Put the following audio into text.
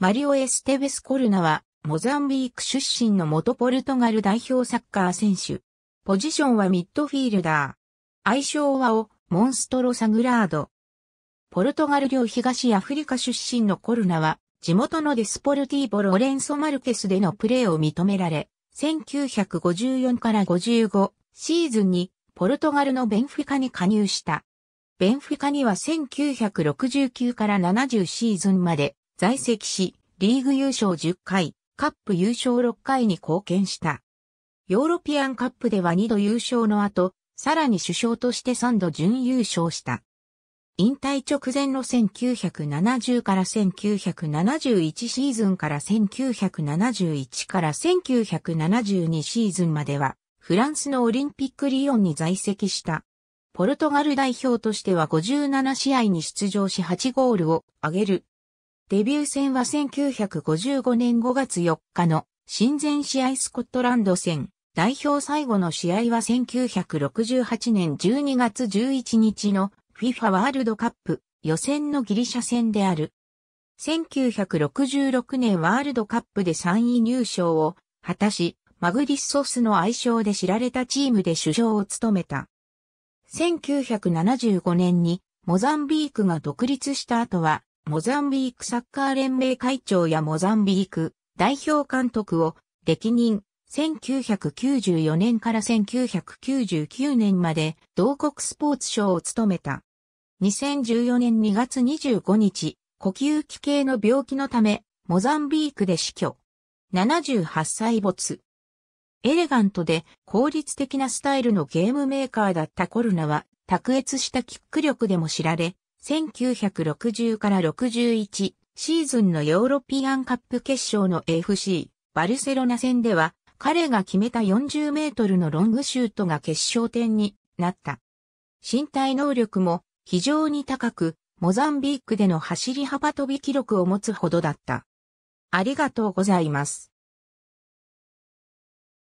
マリオ・エステベス・コルナは、モザンビーク出身の元ポルトガル代表サッカー選手。ポジションはミッドフィールダー。愛称はオ、モンストロ・サグラード。ポルトガル領東アフリカ出身のコルナは、地元のデスポルティーボ・ロレンソ・マルケスでのプレーを認められ、1954から55シーズンにポルトガルのベンフィカに加入した。ベンフィカには1969から70シーズンまで在籍し、リーグ優勝10回、カップ優勝6回に貢献した。ヨーロピアンカップでは2度優勝の後、さらに首相として3度準優勝した。引退直前の1970から1971シーズンから1971から1972シーズンまでは、フランスのオリンピックリヨンに在籍した。ポルトガル代表としては57試合に出場し8ゴールを挙げるデビュー戦は1955年5月4日の親善試合スコットランド戦。代表最後の試合は1968年12月11日の FIFA ワールドカップ予選のギリシャ戦である。1966年ワールドカップで3位入賞を果たし、マグリッソスの愛称で知られたチームで首相を務めた。1975年にモザンビークが独立した後はモザンビークサッカー連盟会長やモザンビーク代表監督を歴任1994年から1999年まで同国スポーツ賞を務めた。2014年2月25日、呼吸器系の病気のため、モザンビークで死去。78歳没。エレガントで効率的なスタイルのゲームメーカーだったコルナは、卓越したキック力でも知られ、1960から61シーズンのヨーロピアンカップ決勝の FC バルセロナ戦では彼が決めた40メートルのロングシュートが決勝点になった。身体能力も非常に高く、モザンビークでの走り幅跳び記録を持つほどだった。ありがとうございます。